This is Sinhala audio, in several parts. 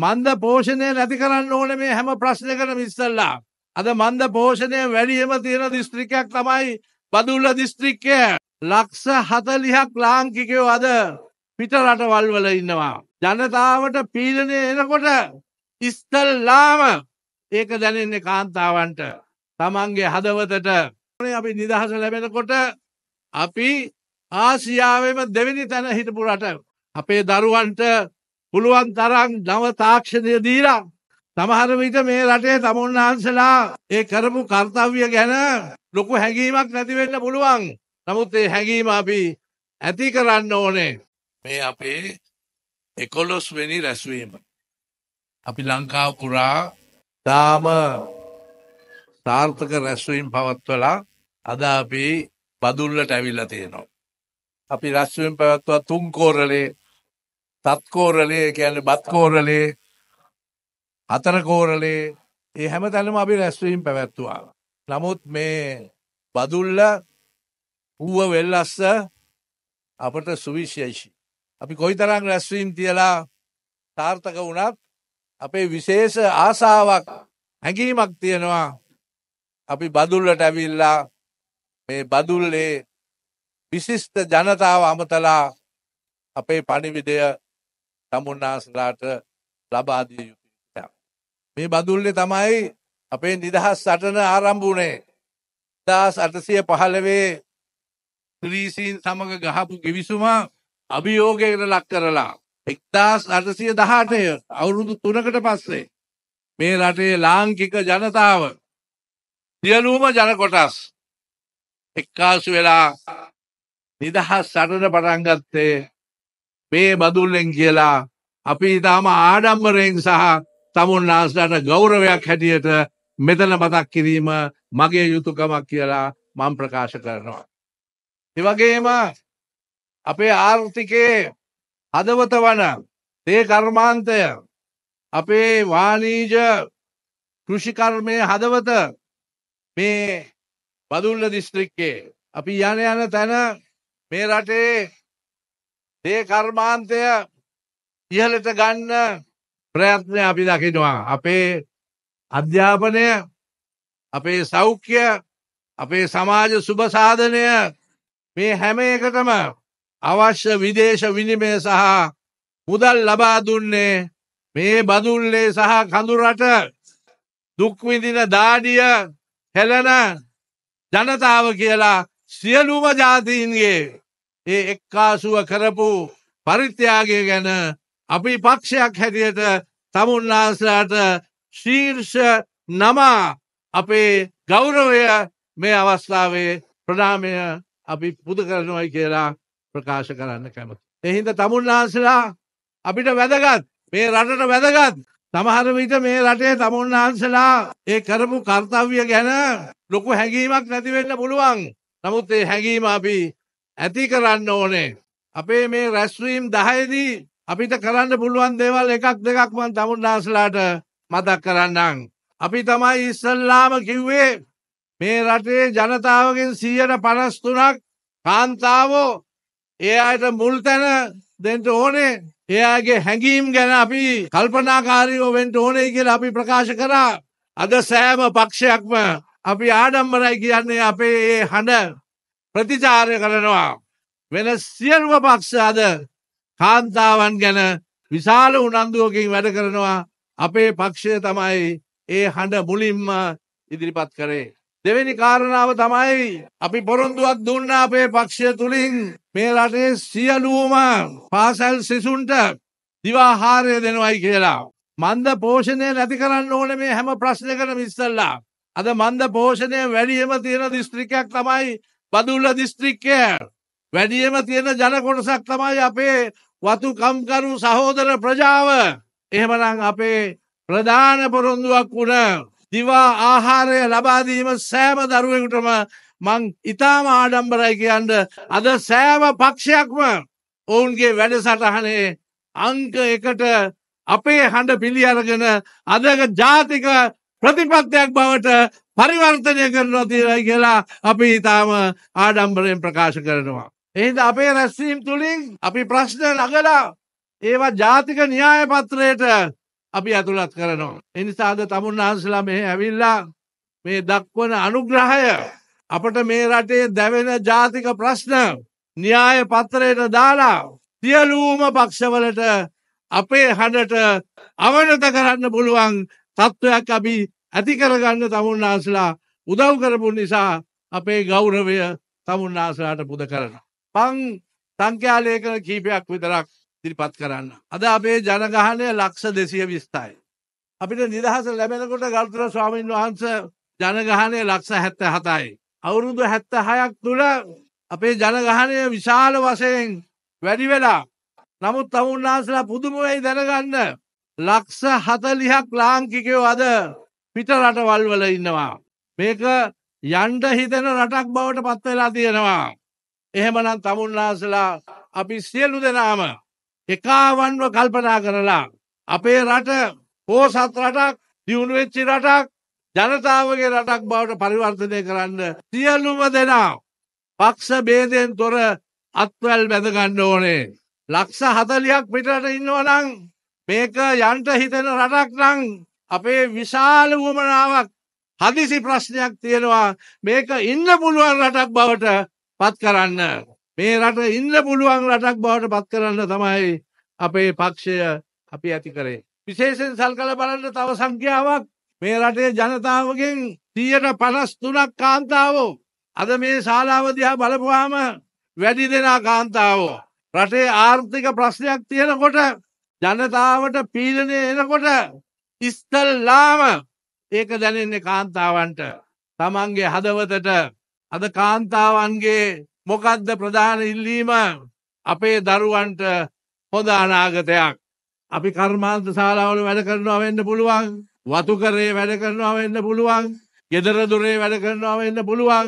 මන්ද පෝෂණය නැති කරන්න ඕන මේ හැම ප්‍රශ්නකන මිස්සල්ලා. අද මන්ද පෝෂණය වැඩියම තියෙන දිස්ත්‍රිකයක් තමයි බදුල්ල දිස්ත්‍රික්කය ලක්ෂ හතලිහක් ලාංකිකයෝ අද පිට රටවල් වල ඉන්නවා. ජනතාවට පීඩනය එනකොට ඉස්තල්ලාම ඒක දැනෙන්නේ කාන්තාවන්ට තමන්ගේ හදවතට අපි නිදහස ලැබෙනකොට අපි ආසියාවම දෙවිනි තැන හිටපු රට අපේ දරුවන්ට පුළුවන් තරම් නව තාක්ෂණය දීලා සමහර විට මේ රටේ තමුන්හන්සලා ඒ කරපු කර්තව්‍ය ගැන ලොකු හැඟීමක් නැති වෙන්න පුළුවන්. නමුත් ඒ හැඟීම අපි ඇති කරන්න ඕනේ. මේ අපේ 11 වෙනි රැස්වීම. අපි ලංකාව පුරා තාම සාර්ථක රැස්වීම් පවත්වලා අද අපි බදුල්ලට ඇවිල්ලා තියෙනවා. අපි රැස්වීම් පැවැත්වුවා තුන්කෝරළේ තත්කෝරලේ කියන්න බත්කෝරලේ අතරකෝරලේ ඒ හැම තැනම අපි රැස්වීම් පැවැත්තුවා. නමුත් මේ බදුල්ල ඌව වෙල්ලස්ස අපට සුවිශේෂි. අපි කොයි තරං රැස්වීම් තියලා තාර්ථක වුණත් අපේ විශේෂ ආසාවක් හැඟීමක් තියෙනවා අපි බදුල්ලට ඇවිල්ලා මේ බදුල්ලේ විශිෂ්ට ජනතාව අමතලා අපේ පණිවිඩය තමුන්නාසලාට ලබාදිය යුතු මේ බදුල්ලෙ තමයි අපේ නිදහස් සටන ආරම්භුණේ දස් අටසය පහළවේ ත්‍රීසින් සමඟ ගහපු ගිවිසුම අභියෝගයට ලක් කරලා එක්දස් අටසය දහටය අවුරුදු තුනකට පස්සේ මේ රටේ ලාංකික ජනතාව සියලූම ජනකොටස් එක්කාසු වෙලා නිදහස් සටන පටන්ගත්තේ මේ බදුල්ලෙන් කියලා අපි ඉතාම ආඩම්බරයෙන් සහ තමුන් නාස්ලට ගෞරවයක් හැටියට මෙතන මතක් කිරීම මගේ යුතුකමක් කියලා මං ප්‍රකාශ කරනවා. එවගේම අපේ ආර්ථිකයේ හදවත වන තේ කර්මාන්තය අපේ වානීජ කෘෂිකර්මය හදවත මේ බදුල්ල දිස්ත්‍රික්කේ අපි යන යන තැන මේ රටේ ඒ කර්මාන්තය ඉහලට ගන්න ප්‍රයත්නය අපි දකිනවා. අපේ අධ්‍යාපනය අපේ සෞඛ්‍ය අපේ සමාජ සුභසාධනය මේ හැම එකටම අවශ්‍ය විදේශ විනිමය සහ මුදල් ලබා දුන්නේ මේ බදුල්ලේ සහ කඳුරට දුක්විඳින දාඩිය හෙළන ජනතාව කියලා සියලුම ජාතීන්ගේ ඒ එක්කාසුව කරපු පරිත්‍යාගය ගැන අපි පක්ෂයක් හැටියට තමුන්නාන්සලාට ශීර්ෂ නමා අපේ ගෞරවය මේ අවස්ථාවේ ප්‍රනාමය අපි පුද කරනවයි කියලා ප්‍රකාශ කරන්න කැමති. එහින්ද තමුන්නාන්සලා අපිට වැදගත් මේ රටට වැදගත් සමහර විට මේ රටේ තමුන්නාන්සලා ඒ කරපු කර්තව්‍ය ගැන ලොකු හැඟීමක් නැතිවෙන්න පුළුවන්. නමුත් ඒ හැඟීම අපි ඇති කරන්න ඕනේ. අපේ මේ රැස්වීම් දහයදී අපිට කරන්න පුළුවන් දේවල් එකක් දෙකක්මන් තමුන්නාසලාට මතක් කරන්නම්. අපි තමයි ඉස්සල්ලාම කිව්වේ මේ රටේ ජනතාවගෙන් සීයට පනස්තුනක් කාන්තාවෝ ඒ අයට මුල් තැන දෙන්ට ඕනේ එයාගේ හැඟීම් ගැන අපි කල්පනාකාරීෝ වෙන්ට ඕනේ කියලා අපි ප්‍රකාශ කරා අද සෑම පක්ෂයක්ම අපි ආඩම්බරයි කියන්නේ අපේ ඒ හඬ ප්‍රතිචාරය කරනවා වෙන සියලුව පක්ෂ අද කාන්තාවන් ගැන විශාල උනන්දුවකින් වැඩ කරනවා අපේ පක්ෂය තමයි ඒ හඬ මුලින්ම ඉදිරිපත් කරේ. දෙවැනි කාරණාව තමයි අපි පොරොන්දුවක් දුන්න අපේ පක්ෂය තුළින් මේ රටේ සියලුවම පාසැල් සිසුන්ට දිවාහාරය දෙනවයි කියලා. මන්ද පෝෂණය නැති කරන්න ඕන මේ හැම ප්‍රශ්නකන විස්සල්ලා. අද මන්ද පෝෂණය වැඩියම තියෙන දිස්ත්‍රිකයක් තමයි පදුල්ල දිස්ත්‍රික්කය වැඩියම තියෙන ජනකොටසක් තමයි අපේ වතුකම්කරු සහෝදර ප්‍රජාව එහෙමනම් අපේ ප්‍රධාන පොරොන්දුවක් වුණ දිවා ආහාරය ලබාදීම සෑම දරුවෙකුටම මං ඉතාම ආඩම්බරයි කියන්ඩ අද සෑම පක්ෂයක්ම ඔවුන්ගේ වැඩ සටහනේ අංක එකට අපේ හඬ පිළි අරගෙන අදක ජාතික ප්‍රතිපත්තියක් බවට පරිවර්තනය කරනවා තියෙනයි කියලා අපි ඉතාම ආඩම්බරයෙන් ප්‍රකාශ කරනවා. එහිද අපේ රැස්වීම් තුළින් අපි ප්‍රශ්න නගලා ඒවා ජාතික න්‍යාය පත්‍රයට අපි ඇතුළත් කරනවා. එනිසාද තමුන් වහන්සලා මෙහ ඇවිල්ලා මේ දක්වන අනුග්‍රහය අපට මේ රටේ දැවෙන ජාතික ප්‍රශ්න න්‍යාය පත්‍රයට දාලා සියලූම පක්ෂවලට අපේ හඬට අවනත කරන්න පුළුවන් තත්ත්වයක් අපි ඇති කරගන්න තමුන්නාසලා උදව් කරපු නිසා අපේ ගෞරවය තමුන්නාසලාට පුද කරන. පං සංඛ්‍යාලේකන කීපයක් විතරක් තිරිපත් කරන්න. අද අපේ ජනගහනය ලක්ෂ දෙසිය විස්ථයි. අපිට නිදහස ලැබෙනකොට ගල්තර ස්වාමීන් වහන්ස ජනගහනය ලක්ෂ හැත්ත හතයි. අවුරුදු හැත්ත හයක් තුළ අපේ ජනගහනය විශාල වසයෙන් වැඩි වෙලා නමුත් තමුන්නාසලා පුදුමුවයි දැනගන්න ලක්ෂ හතලිහක් ලාංකිකයෝ අද පිට රටවල්වල ඉන්නවා. මේක යන්ඩ හිතෙන රටක් බවට පත්වෙලා තියෙනවා. එහෙමනම් තමුන්නාසලා අපි සියලු දෙනාම එකාවන්ව කල්පනා කරලා. අපේ රට පෝසත් රටක් දියුණුවෙච්චි රටක් ජනතාවගේ රටක් බවට පරිවර්තනය කරන්න සියලුම දෙනා පක්ෂ බේදයෙන් තොර අත්වැල් බැඳගන්න ඕනේ. ලක්ෂ හතලියක් පිටට ඉන්නවනං මේක යන්ට හිතෙන රටක් නං අපේ විශාල වුවමනාවක් හදිසි ප්‍රශ්නයක් තියෙනවා මේක ඉන්න පුළුවන් රටක් බවට පත් කරන්න. මේ රට ඉන්න පුළුවන් රටක් බවට පත් කරන්න තමයි අපේ පක්ෂය අපි ඇති කරේ. විශේෂෙන් සල්කල බලන්න තව සංඛ්‍යාවක් මේ රටේ ජනතාවගෙන් තියට පනස් තුනක් කාන්තාවෝ. අද මේ ශාලාවදිහා බලපුවාම වැඩි දෙනා කාන්තාවෝ. රටේ ආර්ථික ප්‍රශ්නයක් තියෙනකොට ජනතාවට පීඩනය එනකොට ඉස්තල්ලාම ඒක දැනෙන්නේ කාන්තාවන්ට තමන්ගේ හදවතට අද කාන්තාවන්ගේ මොකද්ද ප්‍රධාන ඉල්ලීම අපේ දරුවන්ට හොඳ අනාගතයක් අපි කර්මාන්ත ශාලාවල වැඩ කරනවා වෙන්න පුළුවන් වතුකරේ වැඩ කරනවා වෙන්න පුළුවන් ගෙදර දුරේ වැඩ කරනවා වෙන්න පුළුවන්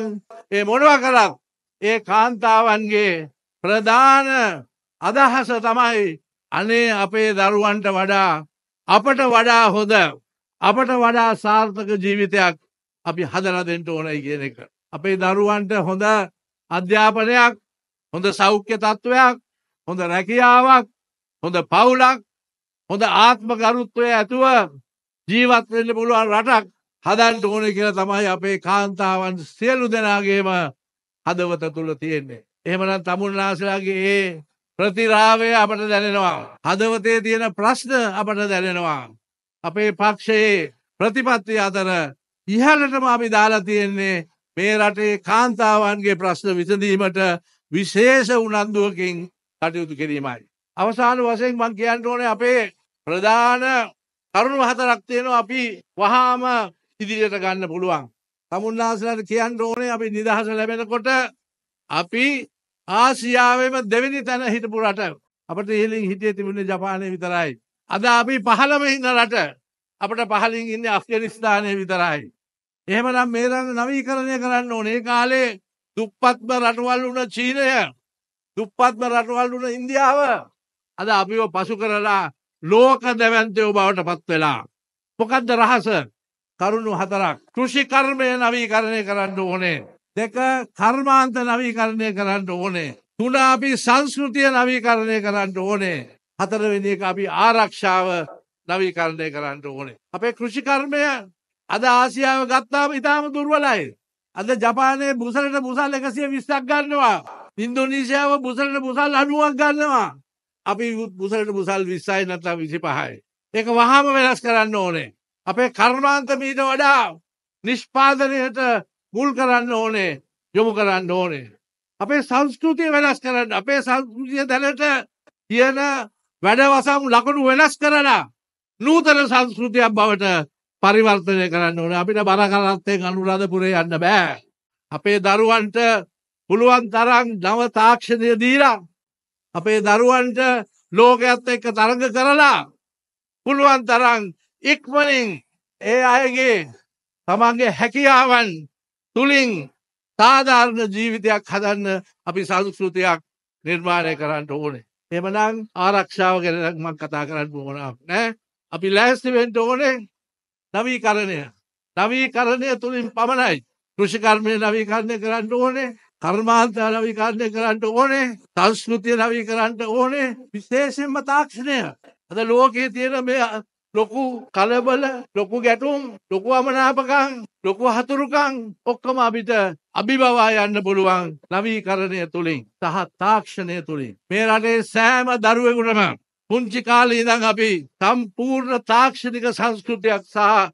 ඒ මොනවා කරත් ඒ කාන්තාවන්ගේ ප්‍රධාන අදහස තමයි අනේ අපේ දරුවන්ට වඩා අපට වඩා හොඳ අපට වඩා සාර්ථක ජීවිතයක් අපි හදලා දෙන්න ඕනයි කියන එක. අපේ දරුවන්ට හොඳ අධ්‍යාපනයක් හොඳ සෞඛ්‍ය තත්ත්වයක් හොඳ රැකියාවක් හොඳ පවුලක් හොඳ ආත්ම ගරුත්වය ඇතුව ජීවත් වෙන්න පුළුවන් රටක් හදන්න ඕනේ කියලා තමයි අපේ කාන්තාවන් සියලු දෙනාගේම හදවත තුල තියෙන්නේ. එහෙමනම් තමුන්ලාසලාගේ ඒ ප්‍රතිරාවය අපට දැනෙනවා. හදවතේ තියෙන ප්‍රශ්න අපට දැනෙනවා. අපේ පක්ෂයේ ප්‍රතිපත්ති අතර ඉහලටම අපි දාලා තියෙන්නේ මේ රටේ කාන්තාවන්ගේ ප්‍රශ්න විසඳීමට විශේෂ උනන්දුවකින් කටයුතු කිරීමයි. අවසාන වශයෙන් මං කියන්න ඕනේ අපේ ප්‍රධාන කරුණු හතරක් තියෙනවා අපි වහාම ඉදිරියට ගන්න පුළුවන්. තමුන්නාසලට කියන්න ඕනේ අපි නිදහස ලැබෙනකොට අපි ආසියාවම දෙවිනි තැන හිටපු රට අපට ඉහලින් හිටිය තිබුණ ජපානය විතරයි. අද අපි පහළම ඉන්න රට අපට පහලින් ඉන්න අෆ්ගනිස්ථානය විතරයි. එහෙමනම් මේරන්න නවීකරණය කරන්න ඕනේ කාලේ දුප්පත්ම රටවල් වුණ චීනය දුප්පත්ම රටවල් වුණ ඉන්දියාව අද අපිව පසු කරලා ලෝක දැවන්තයෝ බවට පත් වෙලා. මොකක්ද රහස කරුණු හතරක් කෘෂිකර්මය නවීකරණය කරන්න ඕනේ. දෙක කර්මාන්ත නවීකරණය කරන්න ඕනේ. තුන අපි සංස්කෘතිය නවීකරණය කරන්න ඕනේ. හතරවෙනි එක අපි ආරක්ෂාව නවීකරණය කරන්න ඕනේ. අපේ කෘෂිකර්මය අද ආසියාව ගත්තාම ඉතාම දුර්වලයි. අද ජපානයේ බුසලට බුසල් එකසිය විස්සක් ගන්නවා. ඉන්දුනීසියාව බුසලට බුසල් අනුවක් ගන්නවා. අපි බුසලට බුසල් විස්සයි නැත්නම් විසි පහයි. ඒක වහාම වෙනස් කරන්න ඕනේ. අපේ කර්මාන්ත මීට වඩා නිෂ්පාදනයට මුල් කරන්න ඕනේ යොමු කරන්න ඕනේ. අපේ සංස්කෘතිය වෙනස් කරන්න අපේ සංස්කෘතිය දැනට තියෙන වැඩවසම් ලකුණු වෙනස් කරලා නූතන සංස්කෘතියක් බවට පරිවර්තනය කරන්න ඕන අපිට බරකරත්තයෙන් අනුරාධපුරේ යන්න බෑ. අපේ දරුවන්ට පුළුවන් තරම් නව තාක්ෂණය දීලා අපේ දරුවන්ට ලෝකයත් එක්ක තරඟ කරලා පුළුවන් තරම් ඉක්මනින් ඒ අයගේ තමන්ගේ හැකියාවන් තුළින් සාධාරණ ජීවිතයක් හදන්න අපි සංස්කෘතියක් නිර්මාණය කරන්න ඕනේ. එමනම් ආරක්ෂාව ගැනමක් කතා කරන්න පුුවනාක් නෑ අපි ලෑස්තිවෙන්ට ඕනේ නවී කරණය නවී කරණය තුළින් පමණයි කෘෂිකර්මය නවීකරණය කරන්න ඕනේ කර්මාන්ත නවිකාරණය කරන්න ඕනේ සංස්කෘතිය නවී කරන්න ඕනේ විශේෂෙන්ම තාක්ෂණය අද ලෝකයේ තියෙන මේ ලොකු කලබල ලොකු ගැටුම් ලොකු අමනාපකං ලොකු හතුරුකං ඔක්කොම අපිට අභිබවා යන්න පුළුවන් නවීකරණය තුළින් සහ තාක්ෂණය තුළින් මේ රටේ සෑම දරුවෙකුටම පුංචි කාලේ ඉඳන් අපි සම්පූර්ණ තාක්ෂණික සංස්කෘතියක් සහ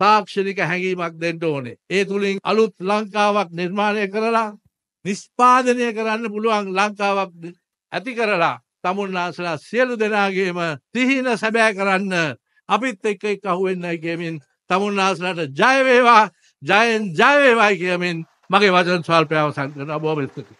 තාක්ෂණික හැඟීමක් දෙන්න ඕනේ ඒ තුළින් අලුත් ලංකාවක් නිර්මාණය කරලා නිෂ්පාදනය කරන්න පුළුවන් ලංකාවක් ඇති කරලා තමුන්නාසලා සියලු දෙනාගේම සිහින සැබෑ කරන්න අපිත් එක්ක එක් අහුවෙන්නයි කියමින් තමුන්නාසලට ජයවේවා ජයෙන් ජයවේවායි කියමින් මගේ වචන ස්වල්පය අවසන් කරන බෝමස්තක